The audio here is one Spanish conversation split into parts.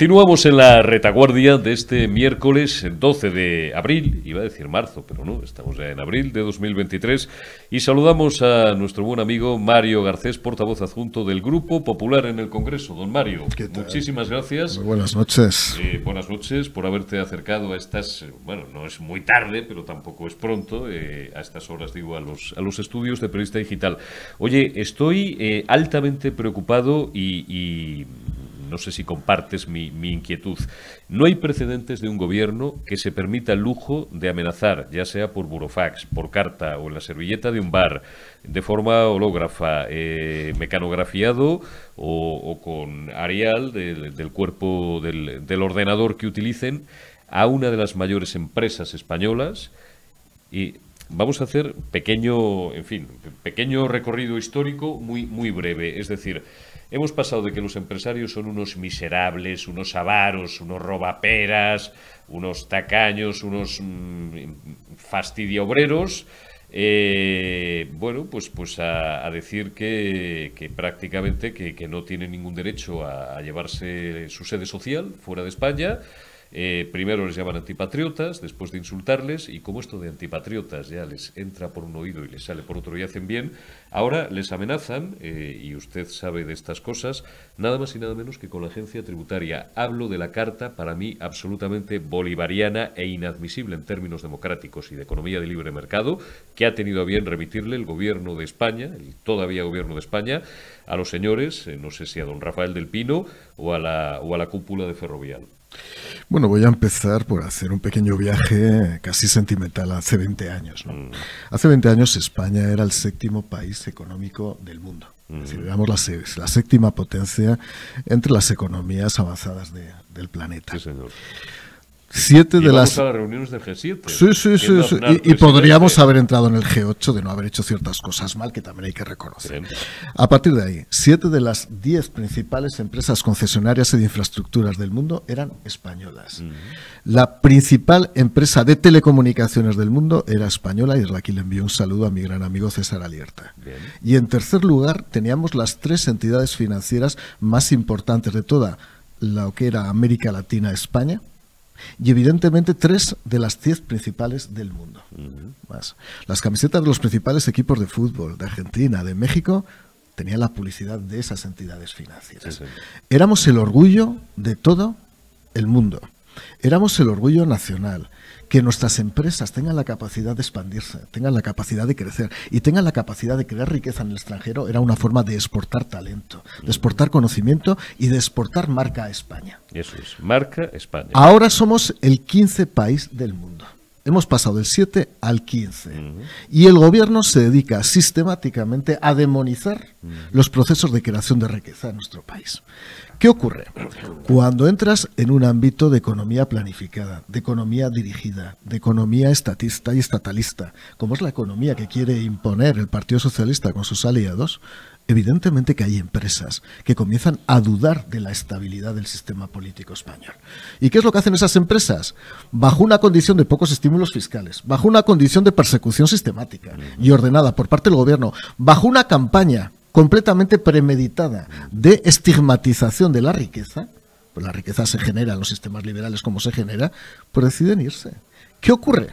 Continuamos en la retaguardia de este miércoles 12 de abril, iba a decir marzo, pero no, estamos ya en abril de 2023 y saludamos a nuestro buen amigo Mario Garcés, portavoz adjunto del Grupo Popular en el Congreso. Don Mario, muchísimas gracias. buenas noches. Eh, buenas noches por haberte acercado a estas, bueno, no es muy tarde, pero tampoco es pronto, eh, a estas horas digo, a los, a los estudios de Periodista Digital. Oye, estoy eh, altamente preocupado y no sé si compartes mi, inquietud. No hay precedentes de un gobierno que se permita el lujo de amenazar, ya sea por burofax, por carta o en la servilleta de un bar, de forma hológrafa, eh, mecanografiado o, con Arial del, cuerpo del, del, ordenador que utilicen a una de las mayores empresas españolas y Vamos a hacer pequeño, en fin, pequeño recorrido histórico muy, muy breve. Es decir, hemos pasado de que los empresarios son unos miserables, unos avaros, unos robaperas, unos tacaños, unos mm, obreros. Eh, bueno, pues, pues a, decir que, prácticamente que, no tiene ningún derecho a llevarse su sede social fuera de España, eh, primero les llaman antipatriotas, después de insultarles, y como esto de antipatriotas ya les entra por un oído y les sale por otro y hacen bien, ahora les amenazan, eh, y usted sabe de estas cosas, nada más y nada menos que con la agencia tributaria. Hablo de la carta, para mí, absolutamente bolivariana e inadmisible en términos democráticos y de economía de libre mercado, que ha tenido a bien remitirle el gobierno de España, el todavía gobierno de España, a los señores, eh, no sé si a don Rafael del Pino o a la, o a la cúpula de Ferrovial. Bueno, voy a empezar por hacer un pequeño viaje casi sentimental hace 20 años. Mm. Hace 20 años España era el séptimo país económico del mundo. digamos mm. la, séptima potencia entre las economías avanzadas del planeta. Sí, señor. Siete de las. reuniones del G7. Sí, sí, sí. Y, podríamos haber entrado en el G8 de no haber hecho ciertas cosas mal, que también hay que reconocer. A partir de ahí, siete de las diez principales empresas concesionarias y de infraestructuras del mundo eran españolas. La principal empresa de telecomunicaciones del mundo era española y la aquí le envío un saludo a mi gran amigo César Alierta. Y en tercer lugar, teníamos las tres entidades financieras más importantes de toda lo que era América Latina, España y evidentemente tres de las diez principales del mundo. Más. Las camisetas de los principales equipos de fútbol de Argentina, de México, tenían la publicidad de esas entidades financieras. Éramos el orgullo de todo el mundo. Éramos el orgullo nacional, que nuestras empresas tengan la capacidad de expandirse, tengan la capacidad de crecer y tengan la capacidad de crear riqueza en el extranjero era una forma de exportar talento, de exportar conocimiento y de exportar marca a España. Eso es, marca España. Ahora somos el 15 país del mundo. Hemos pasado del 7 al 15. Y el gobierno se dedica sistemáticamente a demonizar los procesos de creación de riqueza en nuestro país. ¿Qué ocurre? Cuando entras en un ámbito de economía planificada, de economía dirigida, de economía estatista y estatalista, como es la economía que quiere imponer el Partido Socialista con sus aliados, evidentemente que hay empresas que comienzan a dudar de la estabilidad del sistema político español. ¿Y qué es lo que hacen esas empresas? Bajo una condición de pocos estímulos fiscales, bajo una condición de persecución sistemática y ordenada por parte del gobierno, bajo una campaña completamente premeditada de estigmatización de la riqueza, pues la riqueza se genera en los sistemas liberales como se genera, pues deciden irse. ¿Qué ocurre?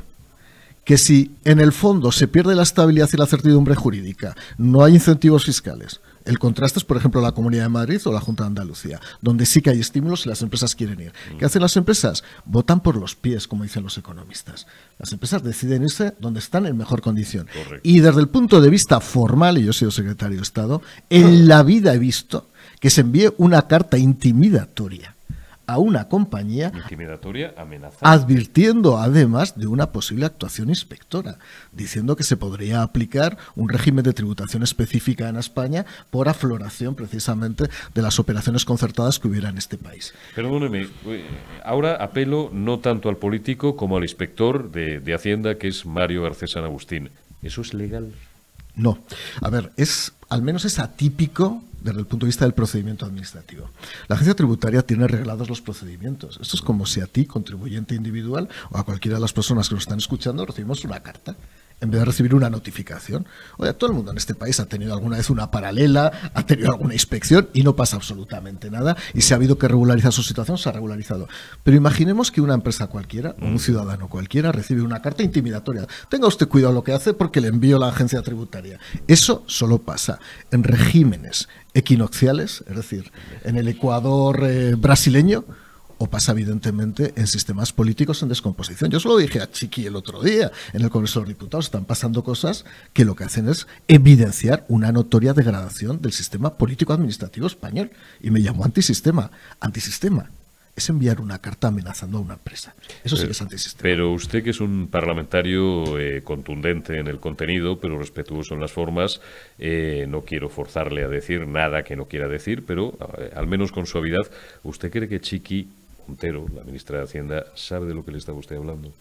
Que si en el fondo se pierde la estabilidad y la certidumbre jurídica, no hay incentivos fiscales, el contraste es, por ejemplo, la Comunidad de Madrid o la Junta de Andalucía, donde sí que hay estímulos y las empresas quieren ir. ¿Qué hacen las empresas? Votan por los pies, como dicen los economistas. Las empresas deciden irse donde están en mejor condición. Y desde el punto de vista formal, y yo he sido secretario de Estado, en la vida he visto que se envíe una carta intimidatoria a una compañía Intimidatoria, amenaza. advirtiendo además de una posible actuación inspectora, diciendo que se podría aplicar un régimen de tributación específica en España por afloración precisamente de las operaciones concertadas que hubiera en este país. Perdóneme, ahora apelo no tanto al político como al inspector de, Hacienda, que es Mario Garcés San Agustín. ¿Eso es legal? No. A ver, es al menos es atípico desde el punto de vista del procedimiento administrativo. La agencia tributaria tiene arreglados los procedimientos. Esto es como si a ti, contribuyente individual, o a cualquiera de las personas que nos están escuchando, recibimos una carta en vez de recibir una notificación. O sea, todo el mundo en este país ha tenido alguna vez una paralela, ha tenido alguna inspección y no pasa absolutamente nada. Y si ha habido que regularizar su situación, se ha regularizado. Pero imaginemos que una empresa cualquiera, un mm. ciudadano cualquiera, recibe una carta intimidatoria. Tenga usted cuidado lo que hace porque le envío la agencia tributaria. Eso solo pasa en regímenes equinocciales, es decir, en el Ecuador eh, brasileño o pasa evidentemente en sistemas políticos en descomposición. Yo se lo dije a Chiqui el otro día en el Congreso de los Diputados, están pasando cosas que lo que hacen es evidenciar una notoria degradación del sistema político-administrativo español. Y me llamó antisistema. Antisistema es enviar una carta amenazando a una empresa. Eso sí que es antisistema. Pero usted, que es un parlamentario eh, contundente en el contenido, pero respetuoso en las formas, eh, no quiero forzarle a decir nada que no quiera decir, pero eh, al menos con suavidad, ¿usted cree que Chiqui Montero, la ministra de Hacienda, sabe de lo que le estaba usted hablando.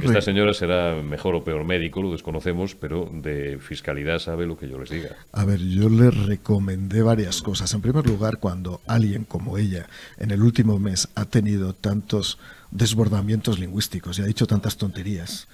Esta señora será mejor o peor médico, lo desconocemos, pero de fiscalidad sabe lo que yo les diga. A ver, yo le recomendé varias cosas. En primer lugar, cuando alguien como ella en el último mes ha tenido tantos desbordamientos lingüísticos y ha dicho tantas tonterías.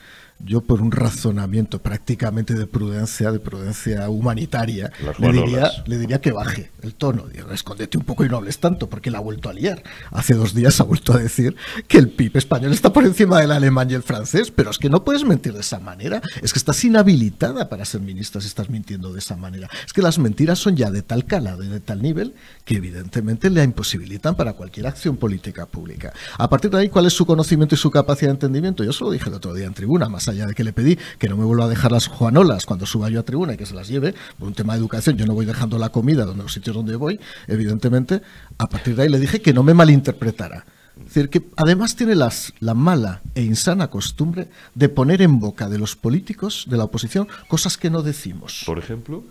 Yo por un razonamiento prácticamente de prudencia, de prudencia humanitaria, le diría, que baje el tono. escóndete un poco y no hables tanto, porque la ha vuelto a liar. Hace dos días ha vuelto a decir que el PIB español está por encima del alemán y el francés, pero es que no puedes mentir de esa manera. Es que estás inhabilitada para ser ministra si estás mintiendo de esa manera. Es que las mentiras son ya de tal calado y de tal nivel que evidentemente le imposibilitan para cualquier acción política pública. A partir de ahí, ¿cuál es su conocimiento y su capacidad de entendimiento. Yo se lo dije el otro día en tribuna, más allá de que le pedí que no me vuelva a dejar las juanolas cuando suba yo a tribuna y que se las lleve, por un tema de educación, yo no voy dejando la comida donde los sitios donde voy, evidentemente, a partir de ahí le dije que no me malinterpretara. Es decir, que además tiene las, la mala e insana costumbre de poner en boca de los políticos, de la oposición, cosas que no decimos. Por ejemplo.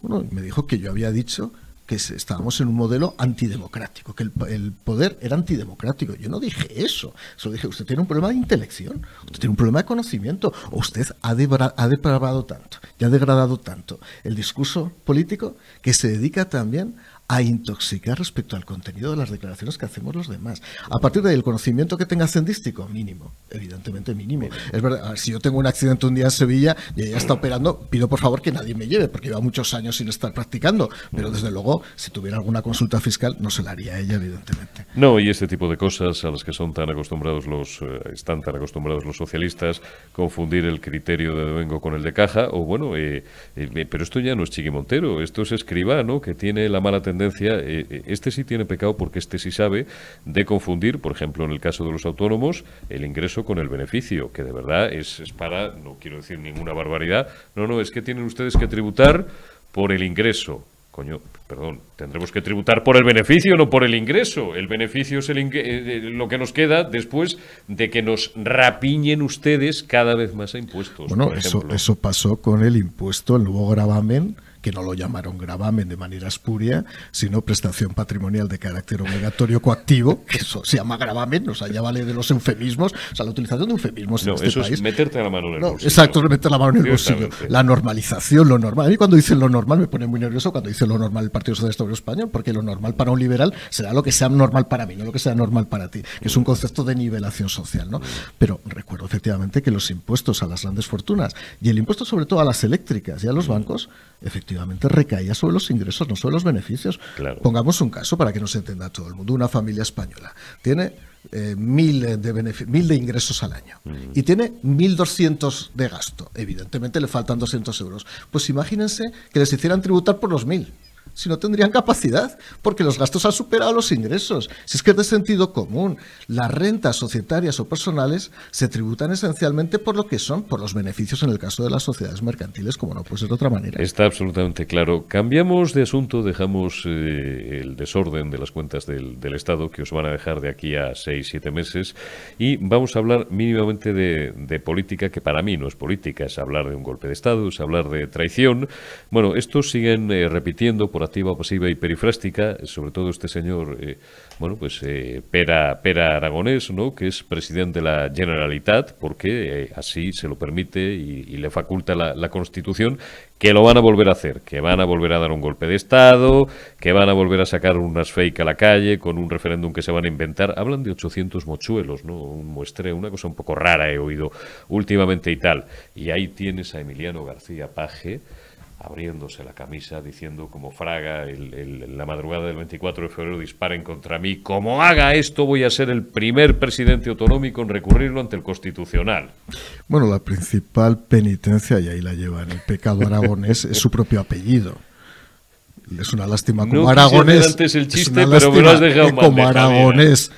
Bueno, me dijo que yo había dicho que estábamos en un modelo antidemocrático, que el, poder era antidemocrático. Yo no dije eso. Solo dije, usted tiene un problema de intelección, usted tiene un problema de conocimiento, usted ha, debra, ha depravado tanto y ha degradado tanto el discurso político que se dedica también a intoxicar respecto al contenido de las declaraciones que hacemos los demás. A partir del conocimiento que tenga ascendístico, mínimo, evidentemente mínimo. Es verdad, si yo tengo un accidente un día en Sevilla y ella está operando, pido por favor que nadie me lleve, porque lleva muchos años sin estar practicando. Pero desde luego, si tuviera alguna consulta fiscal, no se la haría ella, evidentemente. No, y este tipo de cosas a las que son tan acostumbrados los, eh, están tan acostumbrados los socialistas, confundir el criterio de Domingo con el de caja, o bueno, eh, eh, pero esto ya no es Chiqui Montero, esto es Escribá, ¿no? que tiene la mala tendencia eh, eh, este sí tiene pecado porque este sí sabe de confundir, por ejemplo, en el caso de los autónomos, el ingreso con el beneficio, que de verdad es, para, no quiero decir ninguna barbaridad, no, no, es que tienen ustedes que tributar por el ingreso. Coño, perdón, tendremos que tributar por el beneficio, no por el ingreso. El beneficio es el eh, lo que nos queda después de que nos rapiñen ustedes cada vez más a impuestos. Bueno, eso, eso pasó con el impuesto, el nuevo gravamen que no lo llamaron gravamen de manera espuria, sino prestación patrimonial de carácter obligatorio coactivo, que eso se llama gravamen, o sea, ya vale de los eufemismos, o sea, la utilización de eufemismos en este eso Es meterte la mano en el bolsillo. Exacto, meter la mano en el bolsillo. La normalización, lo normal. A mí cuando dicen lo normal me pone muy nervioso cuando dicen lo normal el Partido Socialista Obrero Español, porque lo normal para un liberal será lo que sea normal para mí, no lo que sea normal para ti, que es un concepto de nivelación social, ¿no? Pero recuerdo efectivamente que los impuestos a las grandes fortunas y el impuesto sobre todo a las eléctricas y a los bancos, efectivamente, efectivamente recaía sobre los ingresos, no sobre los beneficios. Pongamos un caso para que nos entienda todo el mundo. Una familia española tiene eh, eh, mil, de ingresos al año mm. y tiene 1.200 de gasto. Evidentemente le faltan 200 euros. Pues imagínense que les hicieran tributar por los 1.000 si no tendrían capacidad, porque los gastos han superado los ingresos. Si es que es de sentido común, las rentas societarias o personales se tributan esencialmente por lo que son, por los beneficios en el caso de las sociedades mercantiles, como no puede ser de otra manera. Está absolutamente claro. Cambiamos de asunto, dejamos eh, el desorden de las cuentas del, Estado que os van a dejar de aquí a seis, siete meses y vamos a hablar mínimamente de, política, que para mí no es política, es hablar de un golpe de Estado, es hablar de traición. Bueno, estos siguen eh, repitiendo por activa, pasiva y perifrástica, sobre todo este señor, eh, bueno, pues eh, Pera, Pera Aragonés, ¿no? que es presidente de la Generalitat, porque eh, así se lo permite y, le faculta la, la, Constitución, que lo van a volver a hacer, que van a volver a dar un golpe de Estado, que van a volver a sacar unas fake a la calle con un referéndum que se van a inventar. Hablan de 800 mochuelos, ¿no? Un muestreo, una cosa un poco rara he oído últimamente y tal. Y ahí tienes a Emiliano García Paje abriéndose la camisa, diciendo como Fraga, el, la madrugada del 24 de febrero disparen contra mí, como haga esto voy a ser el primer presidente autonómico en recurrirlo ante el Constitucional. Bueno, la principal penitencia, y ahí la llevan, el pecado aragonés, es su propio apellido. Es una lástima como aragonés. el chiste, Como aragonés.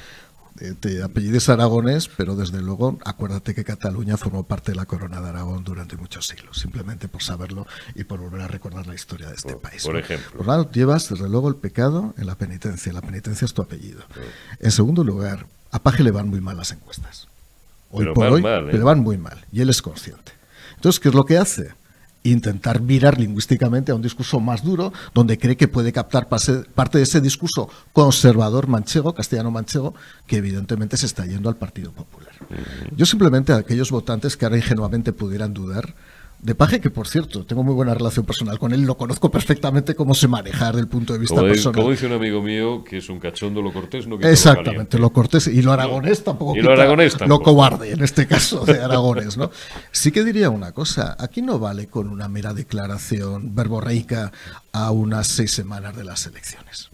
Eh, te apellides aragonés, pero desde luego acuérdate que Cataluña formó parte de la corona de Aragón durante muchos siglos, simplemente por saberlo y por volver a recordar la historia de este país. Por ejemplo. Por llevas desde luego el pecado en la penitencia, la penitencia es tu apellido. Mm. En segundo lugar, a Paje le van muy mal las encuestas. Hoy por hoy, ¿eh? van muy mal, y él es consciente. Entonces, ¿qué es lo que hace? intentar mirar lingüísticamente a un discurso más duro, donde cree que puede captar parte de ese discurso conservador manchego, castellano manchego, que evidentemente se está yendo al Partido Popular. Yo simplemente a aquellos votantes que ahora ingenuamente pudieran dudar, de Paje, que por cierto, tengo muy buena relación personal con él, lo conozco perfectamente cómo se maneja desde el punto de vista personal. como dice un amigo mío, que es un cachondo lo cortés, no Exactamente, lo, cortés y lo aragonés tampoco. Y lo aragonés Lo cobarde, en este caso, de Aragones. ¿no? sí que diría una cosa, aquí no vale con una mera declaración verborreica a unas seis semanas de las elecciones.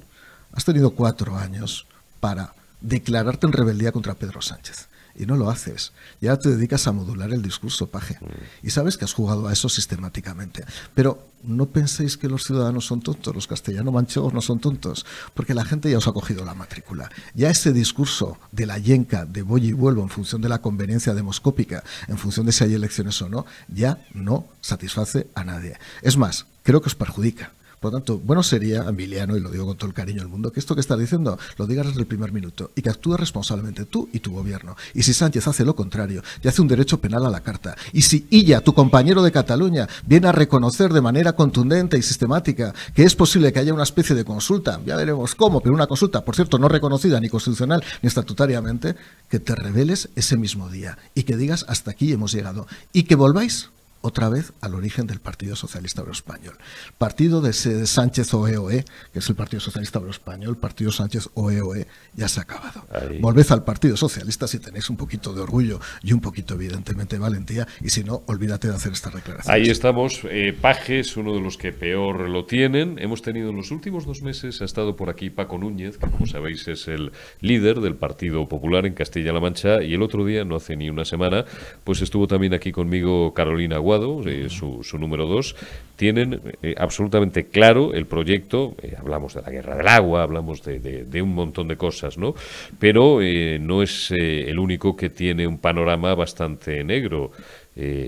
Has tenido cuatro años para declararte en rebeldía contra Pedro Sánchez y no lo haces. Ya te dedicas a modular el discurso, paje. Mm. Y sabes que has jugado a eso sistemáticamente. Pero no penséis que los ciudadanos son tontos, los castellanos manchegos no son tontos, porque la gente ya os ha cogido la matrícula. Ya ese discurso de la yenca, de voy y vuelvo, en función de la conveniencia demoscópica, en función de si hay elecciones o no, ya no satisface a nadie. Es más, creo que os perjudica. Por lo tanto, bueno sería, Emiliano, y lo digo con todo el cariño del mundo, que esto que estás diciendo lo digas desde el primer minuto y que actúes responsablemente tú y tu gobierno. Y si Sánchez hace lo contrario, te hace un derecho penal a la carta. Y si Illa, tu compañero de Cataluña, viene a reconocer de manera contundente y sistemática que es posible que haya una especie de consulta, ya veremos cómo, pero una consulta, por cierto, no reconocida ni constitucional ni estatutariamente, que te reveles ese mismo día y que digas hasta aquí hemos llegado y que volváis otra vez al origen del Partido Socialista Obrero Español. Partido de Sánchez OEOE, e, que es el Partido Socialista Obrero Español, Partido Sánchez OEOE, e, ya se ha acabado. Volved al Partido Socialista si tenéis un poquito de orgullo y un poquito, evidentemente, de valentía, y si no, olvídate de hacer esta declaración. Ahí estamos. Eh, Paje es uno de los que peor lo tienen. Hemos tenido en los últimos dos meses, ha estado por aquí Paco Núñez, que como sabéis es el líder del Partido Popular en Castilla-La Mancha, y el otro día, no hace ni una semana, pues estuvo también aquí conmigo Carolina eh, su, número dos, tienen eh, absolutamente claro el proyecto. Eh, hablamos de la guerra del agua, hablamos de, un montón de cosas, ¿no? Pero no es el único que tiene un panorama bastante negro.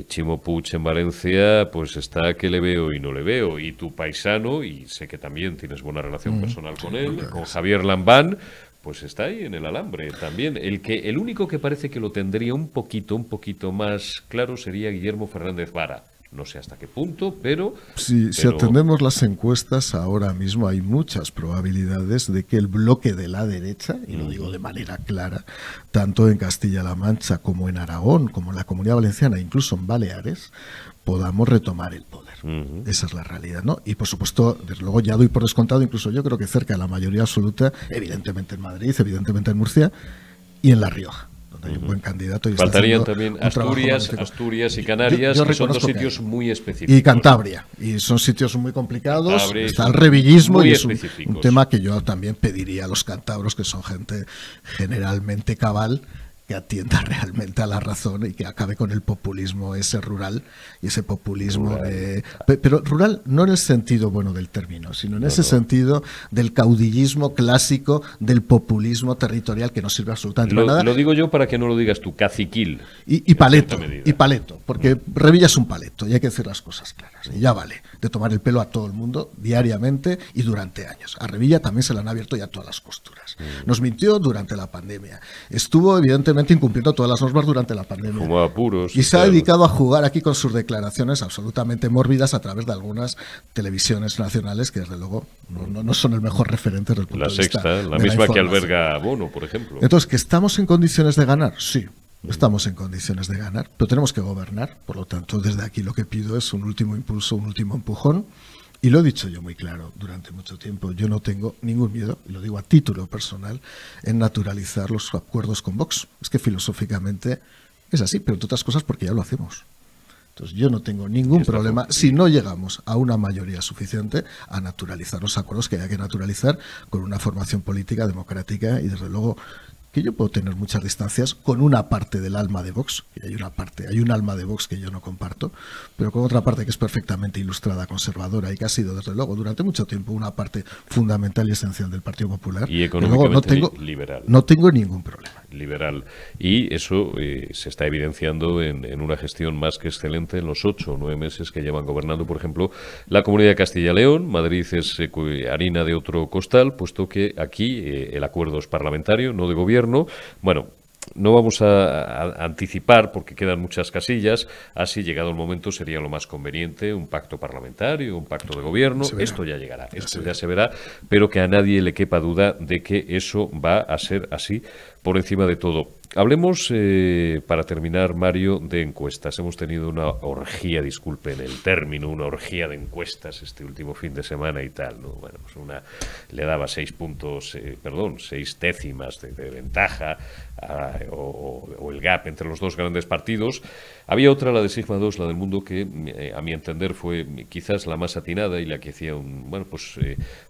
Chimo puch en Valencia, pues está que le veo y no le veo. Y tu paisano, y sé que también tienes buena relación personal con él, con Javier Lambán, pues está ahí en el alambre también. El, que, el único que parece que lo tendría un poquito, un poquito más claro sería Guillermo Fernández Vara. No sé hasta qué punto, pero... pero... Si atendemos las encuestas, ahora mismo hay muchas probabilidades de que el bloque de la derecha, y lo digo de manera clara, tanto en Castilla-La Mancha como en Aragón, como en la Comunidad Valenciana, incluso en Baleares, podamos retomar el poder. Esa es la realidad, ¿no? Y por supuesto, desde luego ya doy por descontado, incluso yo creo que cerca de la mayoría absoluta, evidentemente en Madrid, evidentemente en Murcia y en La Rioja. donde Hay un buen candidato. Y Faltarían también Asturias, Asturias y Canarias, que son dos sitios muy específicos. Y Cantabria, y son sitios muy complicados. está el revillismo y es un, un, tema que yo también pediría a los cantabros, que son gente generalmente cabal, atienda realmente a la razón y que acabe con el populismo ese rural y ese populismo de... Pero rural no en el sentido bueno del término, sino en ese sentido del caudillismo clásico, del populismo territorial que no sirve absolutamente nada. Lo digo yo para que no lo digas tú, caciquil. Y, paleto, y paleto, porque mm. Revilla es un paleto y hay que decir las cosas claras. Y ya vale de tomar el pelo a todo el mundo diariamente y durante años. A Revilla también se le han abierto ya todas las costuras. Nos mintió durante la pandemia. Estuvo evidentemente incumpliendo todas las normas durante la pandemia. Y se ha dedicado a jugar aquí con sus declaraciones absolutamente mórbidas a través de algunas televisiones nacionales que desde luego no, son el mejor referente del punto la sexta, La misma que alberga Bono, por ejemplo. Entonces, que estamos en condiciones de ganar, sí, mm. Estamos en condiciones de ganar, pero tenemos que gobernar. Por lo tanto, desde aquí lo que pido es un último impulso, un último empujón. Y lo he dicho yo muy claro durante mucho tiempo, yo no tengo ningún miedo, y lo digo a título personal, en naturalizar los acuerdos con Vox. Es que filosóficamente es así, pero entre otras cosas porque ya lo hacemos. Entonces yo no tengo ningún problema, si no llegamos a una mayoría suficiente, a naturalizar los acuerdos que hay que naturalizar con una formación política democrática y desde luego que yo puedo tener muchas distancias con una parte del alma de Vox, y hay una parte, hay un alma de Vox que yo no comparto, pero con otra parte que es perfectamente ilustrada, conservadora y que ha sido desde luego durante mucho tiempo una parte fundamental y esencial del Partido Popular. Y económicamente no liberal. No tengo ningún problema liberal. Y eso eh, se está evidenciando en, una gestión más que excelente en los ocho o nueve meses que llevan gobernando, por ejemplo, la Comunidad de Castilla León. Madrid es eh, harina de otro costal, puesto que aquí eh, el acuerdo es parlamentario, no de gobierno. Bueno, no vamos a, a, anticipar porque quedan muchas casillas. Así llegado el momento sería lo más conveniente un pacto parlamentario, un pacto de gobierno. Esto ya llegará, esto ya se verá, pero que a nadie le quepa duda de que eso va a ser así por encima de todo. Hablemos, eh, para terminar, Mario, de encuestas. Hemos tenido una orgía, disculpen el término, una orgía de encuestas este último fin de semana y tal. Bueno, pues una le daba seis puntos, eh, perdón, seis décimas de, ventaja ah, o, el gap entre los dos grandes partidos. Había otra, la de Sigma 2, la del mundo, que eh, a mi entender fue quizás la más atinada y la que hacía un, bueno, pues,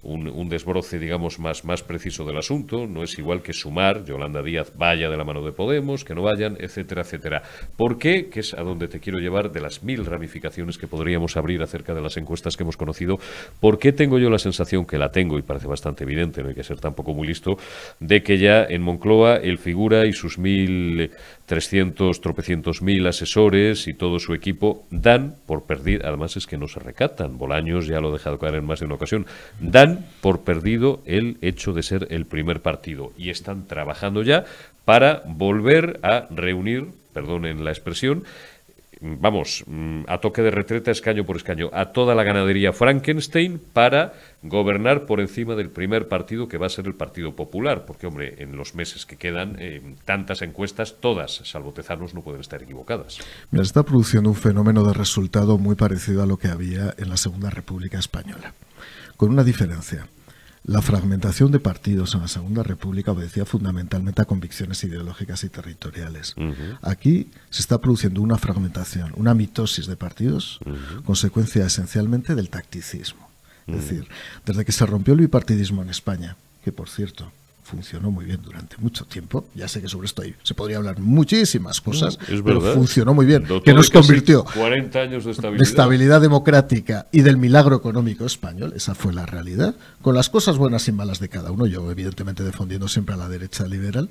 un, desbroce, digamos, más, más preciso del asunto. No es igual que sumar, Yolanda Díaz vaya de la mano de Podemos, que no vayan, etcétera, etcétera. ¿Por qué? Que es a donde te quiero llevar de las mil ramificaciones que podríamos abrir acerca de las encuestas que hemos conocido. ¿Por qué tengo yo la sensación que la tengo, y parece bastante evidente, no hay que ser tampoco muy listo, de que ya en Moncloa el figura y sus mil eh, trescientos, tropecientos mil asesores y todo su equipo dan por perdido, además es que no se recatan, Bolaños ya lo ha dejado caer en más de una ocasión, dan por perdido el hecho de ser el primer partido y están trabajando ya para volver a reunir, perdonen la expresión, vamos, mm, a toque de retreta, escaño por escaño, a toda la ganadería Frankenstein para gobernar por encima del primer partido que va a ser el Partido Popular, porque hombre, en los meses que quedan, eh, tantas encuestas, todas, salvo Tezanos, no pueden estar equivocadas. Me está produciendo un fenómeno de resultado muy parecido a lo que había en la Segunda República Española, con una diferencia. La fragmentación de partidos en la Segunda República obedecía fundamentalmente a convicciones ideológicas y territoriales. Aquí se está produciendo una fragmentación, una mitosis de partidos, consecuencia esencialmente del tacticismo. Es decir, desde que se rompió el bipartidismo en España, que por cierto, funcionó muy bien durante mucho tiempo. Ya sé que sobre esto se podría hablar muchísimas mm, cosas, pero funcionó muy bien. que nos convirtió 40 años de estabilidad. de estabilidad democrática y del milagro económico español, esa fue la realidad, con las cosas buenas y malas de cada uno, yo evidentemente defendiendo siempre a la derecha liberal,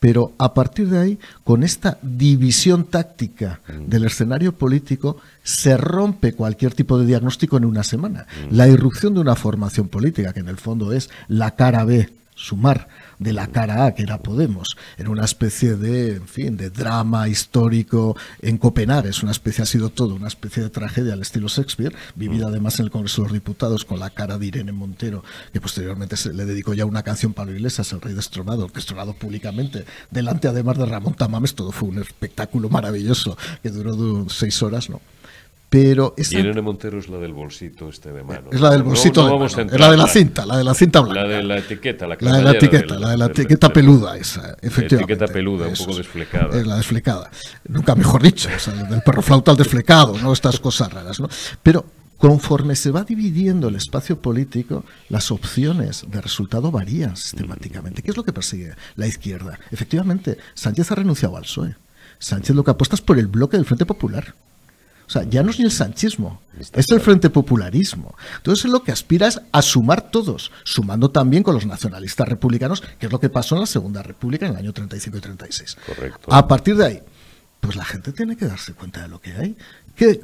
pero a partir de ahí, con esta división táctica mm. del escenario político, se rompe cualquier tipo de diagnóstico en una semana. Mm. La irrupción de una formación política, que en el fondo es la cara B sumar de la cara A que era Podemos. en una especie de, en fin, de drama histórico en Copenhague. Es una especie, ha sido todo, una especie de tragedia al estilo Shakespeare, vivida mm. además en el Congreso de los Diputados con la cara de Irene Montero, que posteriormente se le dedicó ya una canción palo Iglesias, El Rey Destronado, destronado públicamente, delante además de Ramón Tamames. Todo fue un espectáculo maravilloso que duró seis horas, ¿no? Pero esa... Irene Montero es la del bolsito este de mano. Es la del bolsito es la de la cinta, la de la cinta blanca. La de la etiqueta, la, la de la etiqueta, la de la etiqueta peluda esa, efectivamente. La etiqueta peluda, un poco desflecada. Es la desflecada. Nunca mejor dicho, o del perro flauta al desflecado, ¿no? Estas cosas raras, ¿no? Pero conforme se va dividiendo el espacio político, las opciones de resultado varían sistemáticamente. ¿Qué es lo que persigue la izquierda? Efectivamente, Sánchez ha renunciado al PSOE. Sánchez lo que apuesta es por el bloque del Frente Popular. O sea, ya no es ni el sanchismo, es el Frente Popularismo. Entonces lo que aspiras es a sumar todos, sumando también con los nacionalistas republicanos, que es lo que pasó en la Segunda República en el año 35 y 36. Correcto. A partir de ahí, pues la gente tiene que darse cuenta de lo que hay.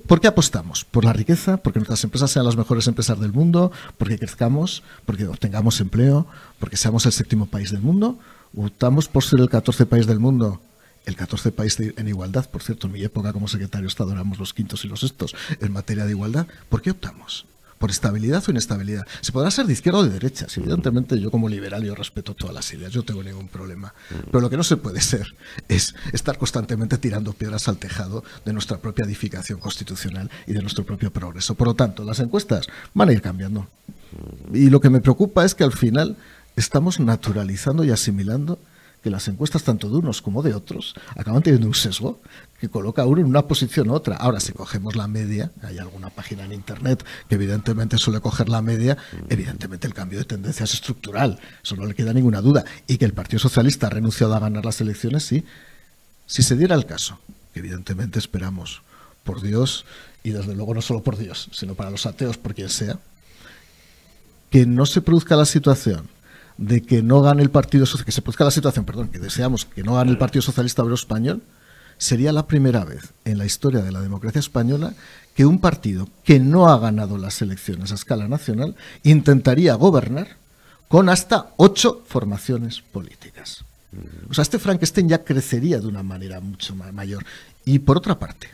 ¿Por qué apostamos? ¿Por la riqueza? ¿Porque nuestras empresas sean las mejores empresas del mundo? ¿Porque crezcamos? ¿Porque obtengamos empleo? ¿Porque seamos el séptimo país del mundo? ¿Optamos por ser el 14 país del mundo el 14 país en igualdad, por cierto, en mi época como secretario de Estado éramos los quintos y los sextos en materia de igualdad, ¿por qué optamos? ¿Por estabilidad o inestabilidad? Se podrá ser de izquierda o de derecha. Evidentemente, yo como liberal yo respeto todas las ideas, yo tengo ningún problema. Mm. Pero lo que no se puede ser es estar constantemente tirando piedras al tejado de nuestra propia edificación constitucional y de nuestro propio progreso. Por lo tanto, las encuestas van a ir cambiando. Mm. Y lo que me preocupa es que al final estamos naturalizando y asimilando que las encuestas tanto de unos como de otros acaban teniendo un sesgo que coloca a uno en una posición u otra. Ahora, si cogemos la media, hay alguna página en Internet que evidentemente suele coger la media, evidentemente el cambio de tendencia es estructural, eso no le queda ninguna duda. Y que el Partido Socialista ha renunciado a ganar las elecciones, sí. Si se diera el caso, que evidentemente esperamos por Dios, y desde luego no solo por Dios, sino para los ateos, por quien sea, que no se produzca la situación de que no gane el Partido Socialista, que se produzca la situación, perdón, que deseamos que no gane el Partido Socialista Obrero Español, sería la primera vez en la historia de la democracia española que un partido que no ha ganado las elecciones a escala nacional intentaría gobernar con hasta ocho formaciones políticas. O sea, este Frankenstein ya crecería de una manera mucho mayor. Y por otra parte,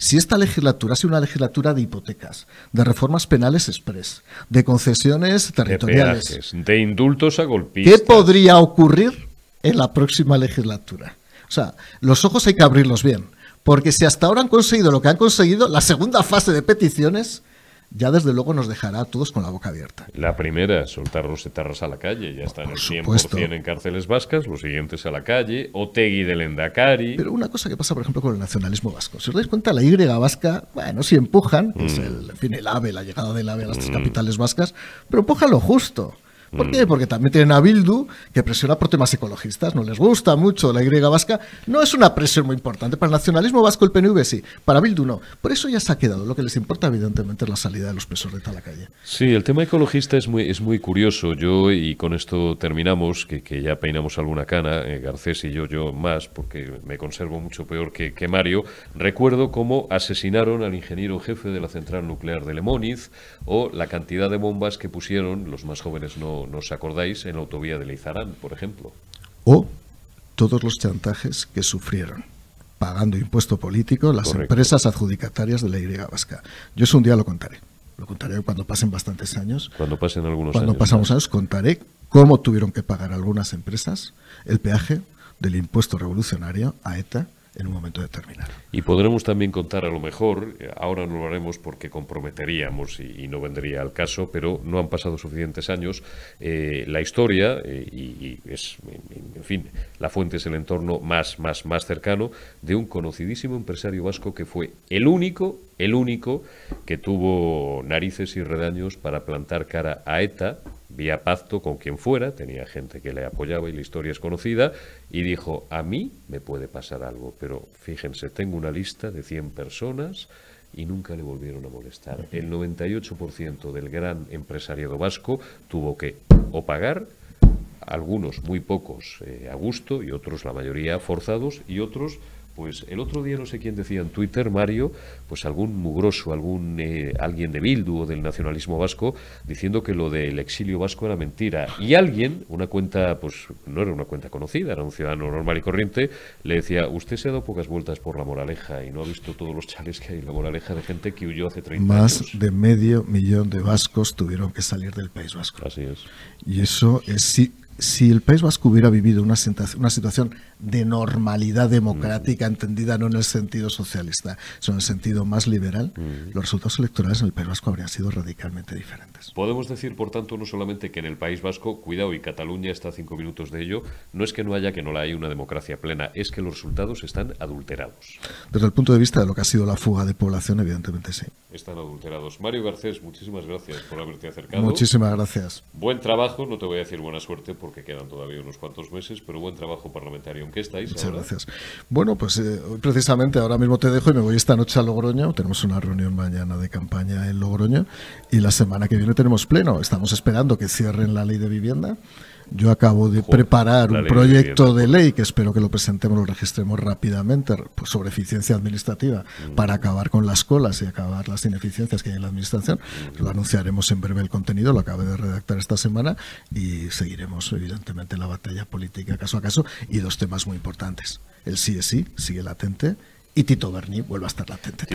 si esta legislatura ha sido una legislatura de hipotecas, de reformas penales express, de concesiones territoriales, de, indultos a golpistas, ¿qué podría ocurrir en la próxima legislatura? O sea, los ojos hay que abrirlos bien, porque si hasta ahora han conseguido lo que han conseguido, la segunda fase de peticiones ya desde luego nos dejará a todos con la boca abierta. La primera, soltar etarras a la calle, ya están en el 100% en cárceles vascas, los siguientes a la calle, Otegui del Endacari. Pero una cosa que pasa, por ejemplo, con el nacionalismo vasco. Si os dais cuenta, la Y vasca, bueno, si empujan, es mm. el, fin, el AVE, la llegada del AVE a las mm. capitales vascas, pero empuja lo justo. ¿Por mm. qué? Porque también tienen a Bildu, que presiona por temas ecologistas. No les gusta mucho la Y vasca. No es una presión muy importante. Para el nacionalismo vasco, el PNV sí. Para Bildu, no. Por eso ya se ha quedado. Lo que les importa, evidentemente, es la salida de los presos de la calle. Sí, el tema ecologista es muy, es muy curioso. Yo, y con esto terminamos, que, que ya peinamos alguna cana, eh, Garcés y yo, yo más, porque me conservo mucho peor que, que Mario. Recuerdo cómo asesinaron al ingeniero jefe de la central nuclear de Lemóniz o la cantidad de bombas que pusieron los más jóvenes no no, os acordáis, en la autovía de Leizarán, por ejemplo. O todos los chantajes que sufrieron pagando impuesto político las empresas adjudicatarias de la Y vasca. Yo eso un día lo contaré. Lo contaré cuando pasen bastantes años. Cuando pasen algunos años. Cuando pasamos años contaré cómo tuvieron que pagar algunas empresas el peaje del impuesto revolucionario a ETA un momento Y podremos también contar a lo mejor, eh, ahora no lo haremos porque comprometeríamos y, no vendría al caso, pero no han pasado suficientes años, eh, la historia, eh, y, es, en fin, la fuente es el entorno más, más, más cercano de un conocidísimo empresario vasco que fue el único el único que tuvo narices y redaños para plantar cara a ETA vía pacto con quien fuera, tenía gente que le apoyaba y la historia es conocida, y dijo, a mí me puede pasar algo, pero fíjense, tengo una lista de 100 personas y nunca le volvieron a molestar. El 98% del gran empresariado vasco tuvo que o pagar, algunos muy pocos eh, a gusto y otros la mayoría forzados y otros pues el otro día no sé quién decía en Twitter, Mario, pues algún mugroso, algún eh, alguien de Bildu o del nacionalismo vasco, diciendo que lo del exilio vasco era mentira. Y alguien, una cuenta, pues no era una cuenta conocida, era un ciudadano normal y corriente, le decía, usted se ha dado pocas vueltas por la moraleja y no ha visto todos los chales que hay en la moraleja de gente que huyó hace 30 Más años. Más de medio millón de vascos tuvieron que salir del País Vasco. Así es. Y eso es sí si el País Vasco hubiera vivido una, situación de normalidad democrática, entendida no en el sentido socialista, sino en el sentido más liberal, los resultados electorales en el País Vasco habrían sido radicalmente diferentes. Podemos decir, por tanto, no solamente que en el País Vasco, cuidado, y Cataluña está a cinco minutos de ello, no es que no haya, que no la haya una democracia plena, es que los resultados están adulterados. Desde el punto de vista de lo que ha sido la fuga de población, evidentemente sí. Están adulterados. Mario Garcés, muchísimas gracias por haberte acercado. Muchísimas gracias. Buen trabajo, no te voy a decir buena suerte, porque quedan todavía unos cuantos meses, pero buen trabajo parlamentario. ¿En qué estáis? Muchas gracias. Bueno, pues eh, precisamente ahora mismo te dejo y me voy esta noche a Logroño. Tenemos una reunión mañana de campaña en Logroño y la semana que viene tenemos pleno. Estamos esperando que cierren la ley de vivienda. Yo acabo de preparar un proyecto de, ley que espero que lo presentemos, lo registremos rápidamente pues, sobre eficiencia administrativa mm. para acabar con las colas y acabar las ineficiencias que hay en la administración. Mm. Lo anunciaremos en breve el contenido, lo acabo de redactar esta semana y seguiremos evidentemente la batalla política caso a caso y dos temas muy importantes. El sí es sí sigue latente y Tito Berni vuelve a estar latente.